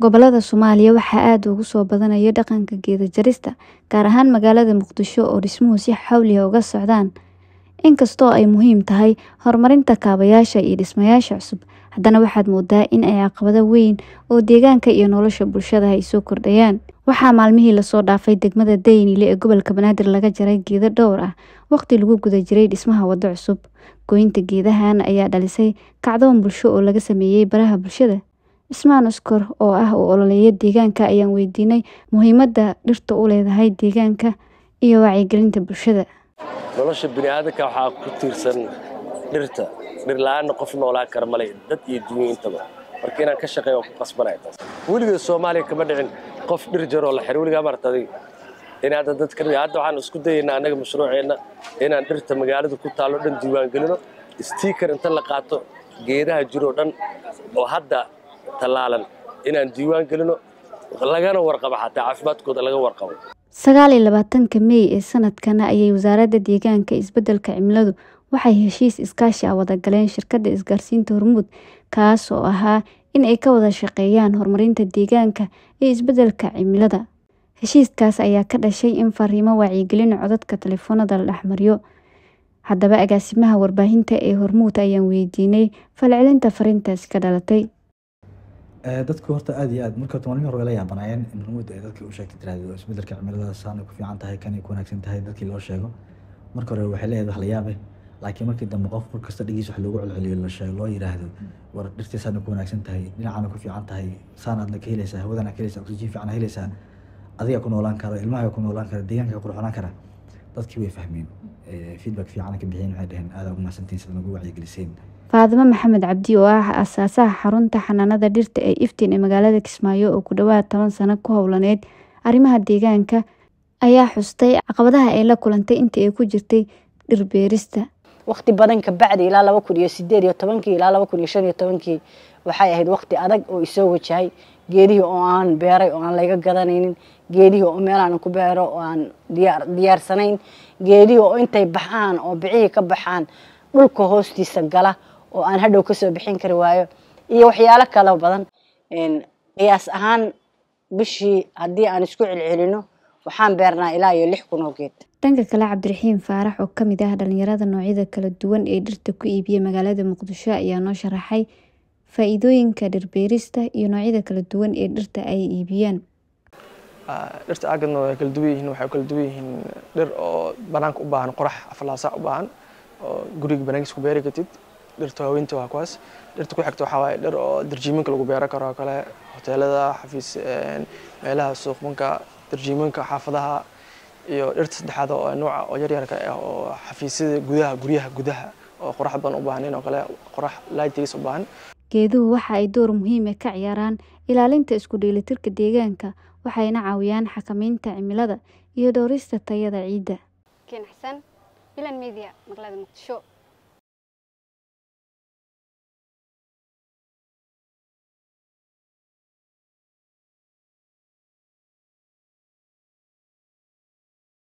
gobolada soomaaliya waxaa aada ugu soo badanaya dhaqanka geeda jarista gaar ahaan magaalada muqdisho oo dhismuhu si xawliha ah uga socdaan inkastoo ay muhiim tahay horumarinta kaabayaasha iyo dhismayaasha cusub haddana waxaad moodaa in ay caqabado weyn oo deegaanka iyo nolosha bulshada ay soo kordhayaan waxaa maalmihii lasoo dhaafay degmada daynile ee gobolka banaadir laga jaray geedo dhowr ah waqti lagu guda jiray dhismaha waddo cusub goynta geedahan ayaa dhalisay kacdoon bulsho oo laga sameeyey baraha bulshada cismaan nuskor oo ah u ololeeya deegaanka ayaan weydiinay muhiimadda dhirta u leedahay deegaanka iyo wacyigelinta bulshada nolosha biniaadanka waxaa ku tiirsan dhirta dhir la-aanna qof noolaa kara male dad iyo dunya intaba marka inaan ka shaqeey waan ku qasbanaya weligeed soomaaliya kama dhicin qof dhir jaroo la xir weligaa martaday inaada dadka hadda waxaan isku dayaynaa annaga mashruuceenna inaan dhirta magaalada ku taallo dhan diiwaangelino stiker inta la qaato geedaha jiro dhan oo hadda tallaalan inaan diiwaan gelino lagana warqabo xataa caafimaadkooda laga warqabo sagaal iyo labaatanka meey ee sanadkana ayay wasaaradda deegaanka isbeddelka cimiladu waxay heshiis iskaashi a ah wada galeen shirkadda isgaarsiinta hormuud kaas oo ahaa in ay ka wada shaqeeyaan horumarinta deegaanka iyo isbeddelka cimilada heshiiskaas ayaa ka dhashay in fariimo wacyigelina codadka taleefoonada la dhexmaryo haddaba agaasimaha warbaahinta ee hormuud ayaan weydiinay falcelinta fariintaasi ka dhalatay Eh, dadku horta aad iyo aad marka horta maalmihi hore way la yaabanaayeen imamud ay dadkii u sheegtay tirahdid oo isbedelka cimilada saanay ku fiican tahay kanay ku wanaagsan tahay dadkii loo sheego marka hore waxay leedahay wax la yaabe eh. laakiin markii dambe qof mar kasta dhigiis wax loogu celceliyo la sheego loo yiraahdo war dhirtii saanay ku wanaagsan tahay dhinacana ku fiican tahay saanaadna ka helaysaa hawadana ka helaysaa oxygen fiican helaysaa adiga ku noolaan kara ilmahaga ku noolaan kara deegaanka ka qurxonaan kara dadki way fahmeen feedback fiican ka bixiyeen waxay dhaheen aada ugu mahadsantiin sida nagu wacyigeliseen faadimo maxamed cabdi oo ah aasaasaha xarunta xanaanada dhirta ee iftiin ee magaalada kismaayo oo ku dhowaad toban sano ku howlaneyd arrimaha deegaanka ayaa xustay caqabadaha ay la kulantay intii ay ku jirtay dhirbeerista waqti badan kabacdi ilaa laba kun iyo sideed iyo tobankii ilaa laba kun iyo shan iyo tobankii waxay ahayd waqti adag oo isoo wajahay geedihii oo aan beeray oo aan layga gadanaynin geedihii oo meelaanan ku beero oo aan diyaarsanayn geedihii oo intay baxaan oo bicihii ka baxaan dhulka hoostiisa gala oo aan hadhow kasoo bixin kari waayo iyo waxyaalo kale badan qiyaas ahaan bishii haddii aan isku celcelino waxaan beernaa ilaa iyo lix kun oo geed dhanka kale cabdiraxiim faarax oo kamid ah dhallinyarada noocyada kala duwan ee dhirta ku iibiyey magaalada muqdisho ayaa noo sharaxay faa-iidooyinka faa'iidooyinka dhirbeerista iyo noocyada kala duwan ee dhirta ay iibiyaan ah, dhirta aagadna way kala duwan yihiin waxay kala duwan yihiin dhir oo banaanka u baahan qorax afalaasa u baahan oo guriga banaankiisa ku beeri kartid dhirta waaweynta waa kuwaas dhirta ku xigta waxaa waaye dhir oo darjiiminka lagu beero karo oo kale hoteelada xafiis meelaha suuqmanka darjiiminka xaafadaha iyo dhirta saddexaad oo nooca oo yaryarka ah oo xafiisyada gudaha guryaha gudaha oo qorax badan u baahan oo kale qorax laajtigiisa u baahan Geeduhu waxa ay door muhiim ah ka ciyaaraan ilaalinta isku dheelitirka deegaanka waxayna caawiyaan xakameynta cimilada iyo dhimista tayada ciidda.